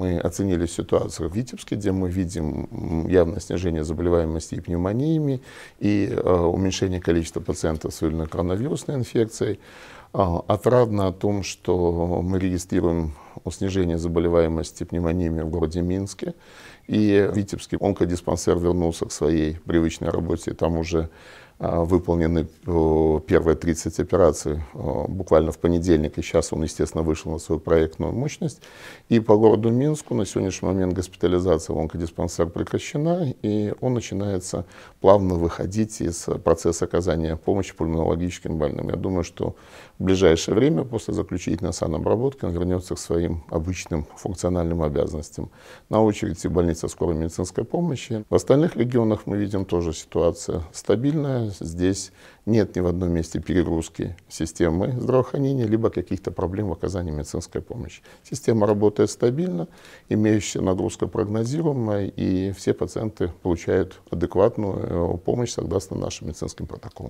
мы оценили ситуацию в Витебске, где мы видим явное снижение заболеваемости и пневмониями и э, уменьшение количества пациентов с коронавирусной инфекцией. А, отрадно о том, что мы регистрируем снижение заболеваемости пневмониями в городе Минске. И Витебский онкодиспансер вернулся к своей привычной работе. Там уже а, выполнены первые 30 операций буквально в понедельник, и сейчас он, естественно, вышел на свою проектную мощность. И по городу Минску на сегодняшний момент госпитализация в онкодиспансер прекращена, и он начинается плавно выходить из процесса оказания помощи пульмонологическим больным. Я думаю, что в ближайшее время, после заключительной санобработки, он вернется к своим обычным функциональным обязанностям. На очереди больница скорой медицинской помощи. В остальных регионах мы видим тоже ситуация стабильная, здесь нет ни в одном месте перегрузки системы здравоохранения, либо каких-то проблем в оказании медицинской помощи. Система работает стабильно, имеющая нагрузка прогнозируемая, и все пациенты получают адекватную э, помощь согласно нашим медицинским протоколам.